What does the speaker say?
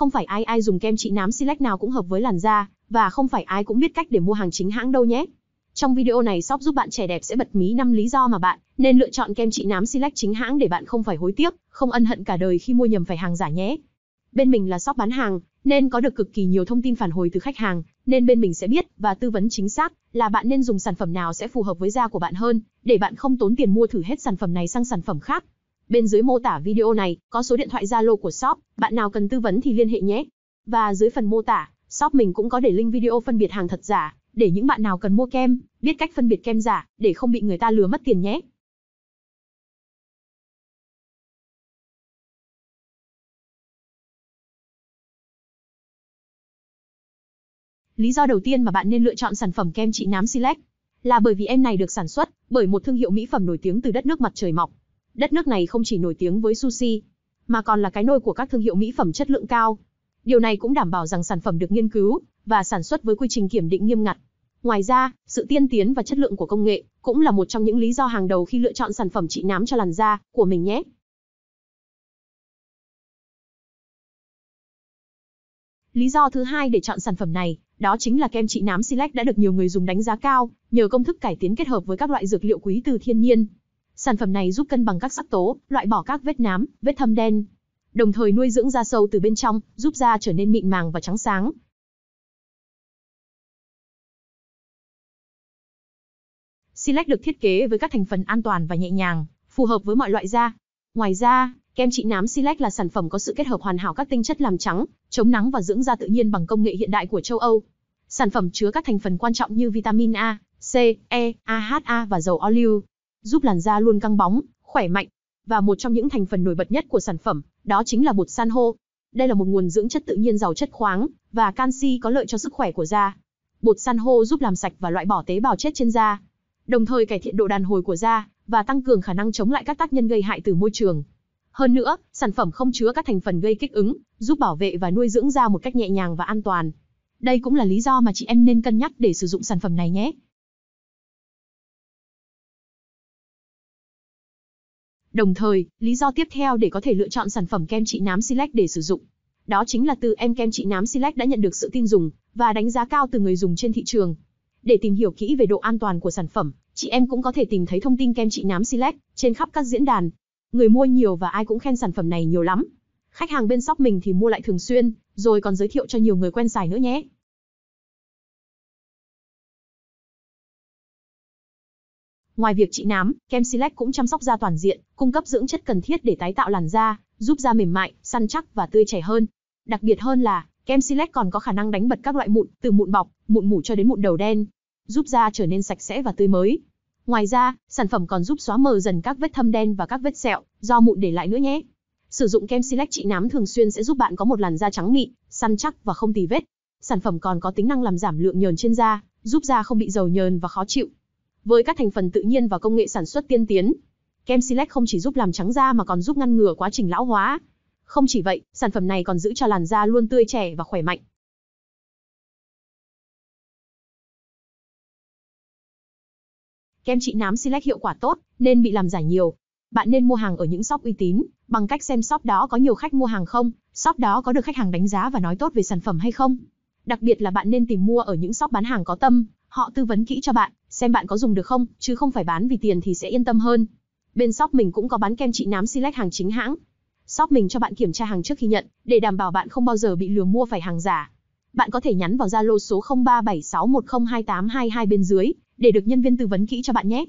không phải ai ai dùng kem trị nám Silex nào cũng hợp với làn da, và không phải ai cũng biết cách để mua hàng chính hãng đâu nhé. Trong video này shop giúp bạn trẻ đẹp sẽ bật mí 5 lý do mà bạn nên lựa chọn kem trị nám Silex chính hãng để bạn không phải hối tiếc, không ân hận cả đời khi mua nhầm phải hàng giả nhé. Bên mình là shop bán hàng, nên có được cực kỳ nhiều thông tin phản hồi từ khách hàng, nên bên mình sẽ biết và tư vấn chính xác là bạn nên dùng sản phẩm nào sẽ phù hợp với da của bạn hơn, để bạn không tốn tiền mua thử hết sản phẩm này sang sản phẩm khác. Bên dưới mô tả video này có số điện thoại Zalo của shop, bạn nào cần tư vấn thì liên hệ nhé. Và dưới phần mô tả, shop mình cũng có để link video phân biệt hàng thật giả, để những bạn nào cần mua kem, biết cách phân biệt kem giả để không bị người ta lừa mất tiền nhé. Lý do đầu tiên mà bạn nên lựa chọn sản phẩm kem trị nám Silect là bởi vì em này được sản xuất bởi một thương hiệu mỹ phẩm nổi tiếng từ đất nước mặt trời mọc. Đất nước này không chỉ nổi tiếng với sushi, mà còn là cái nôi của các thương hiệu mỹ phẩm chất lượng cao. Điều này cũng đảm bảo rằng sản phẩm được nghiên cứu và sản xuất với quy trình kiểm định nghiêm ngặt. Ngoài ra, sự tiên tiến và chất lượng của công nghệ cũng là một trong những lý do hàng đầu khi lựa chọn sản phẩm trị nám cho làn da của mình nhé. Lý do thứ hai để chọn sản phẩm này, đó chính là kem trị nám Select đã được nhiều người dùng đánh giá cao, nhờ công thức cải tiến kết hợp với các loại dược liệu quý từ thiên nhiên. Sản phẩm này giúp cân bằng các sắc tố, loại bỏ các vết nám, vết thâm đen, đồng thời nuôi dưỡng da sâu từ bên trong, giúp da trở nên mịn màng và trắng sáng. Silex được thiết kế với các thành phần an toàn và nhẹ nhàng, phù hợp với mọi loại da. Ngoài ra, kem trị nám Silex là sản phẩm có sự kết hợp hoàn hảo các tinh chất làm trắng, chống nắng và dưỡng da tự nhiên bằng công nghệ hiện đại của châu Âu. Sản phẩm chứa các thành phần quan trọng như vitamin A, C, E, AHA và dầu olive giúp làn da luôn căng bóng, khỏe mạnh. Và một trong những thành phần nổi bật nhất của sản phẩm, đó chính là bột san hô. Đây là một nguồn dưỡng chất tự nhiên giàu chất khoáng và canxi có lợi cho sức khỏe của da. Bột san hô giúp làm sạch và loại bỏ tế bào chết trên da, đồng thời cải thiện độ đàn hồi của da và tăng cường khả năng chống lại các tác nhân gây hại từ môi trường. Hơn nữa, sản phẩm không chứa các thành phần gây kích ứng, giúp bảo vệ và nuôi dưỡng da một cách nhẹ nhàng và an toàn. Đây cũng là lý do mà chị em nên cân nhắc để sử dụng sản phẩm này nhé. Đồng thời, lý do tiếp theo để có thể lựa chọn sản phẩm kem trị nám Select để sử dụng, đó chính là từ em kem trị nám Select đã nhận được sự tin dùng và đánh giá cao từ người dùng trên thị trường. Để tìm hiểu kỹ về độ an toàn của sản phẩm, chị em cũng có thể tìm thấy thông tin kem trị nám Select trên khắp các diễn đàn. Người mua nhiều và ai cũng khen sản phẩm này nhiều lắm. Khách hàng bên shop mình thì mua lại thường xuyên, rồi còn giới thiệu cho nhiều người quen xài nữa nhé. Ngoài việc trị nám, kem Silex cũng chăm sóc da toàn diện, cung cấp dưỡng chất cần thiết để tái tạo làn da, giúp da mềm mại, săn chắc và tươi trẻ hơn. Đặc biệt hơn là, kem Silex còn có khả năng đánh bật các loại mụn, từ mụn bọc, mụn mủ cho đến mụn đầu đen, giúp da trở nên sạch sẽ và tươi mới. Ngoài ra, sản phẩm còn giúp xóa mờ dần các vết thâm đen và các vết sẹo do mụn để lại nữa nhé. Sử dụng kem Silex trị nám thường xuyên sẽ giúp bạn có một làn da trắng mịn, săn chắc và không tì vết. Sản phẩm còn có tính năng làm giảm lượng nhờn trên da, giúp da không bị dầu nhờn và khó chịu. Với các thành phần tự nhiên và công nghệ sản xuất tiên tiến, kem Select không chỉ giúp làm trắng da mà còn giúp ngăn ngừa quá trình lão hóa. Không chỉ vậy, sản phẩm này còn giữ cho làn da luôn tươi trẻ và khỏe mạnh. Kem trị nám Select hiệu quả tốt, nên bị làm giả nhiều. Bạn nên mua hàng ở những shop uy tín, bằng cách xem shop đó có nhiều khách mua hàng không, shop đó có được khách hàng đánh giá và nói tốt về sản phẩm hay không. Đặc biệt là bạn nên tìm mua ở những shop bán hàng có tâm, họ tư vấn kỹ cho bạn, xem bạn có dùng được không, chứ không phải bán vì tiền thì sẽ yên tâm hơn. Bên shop mình cũng có bán kem trị nám Silex hàng chính hãng. Shop mình cho bạn kiểm tra hàng trước khi nhận, để đảm bảo bạn không bao giờ bị lừa mua phải hàng giả. Bạn có thể nhắn vào Zalo số 0376102822 bên dưới để được nhân viên tư vấn kỹ cho bạn nhé.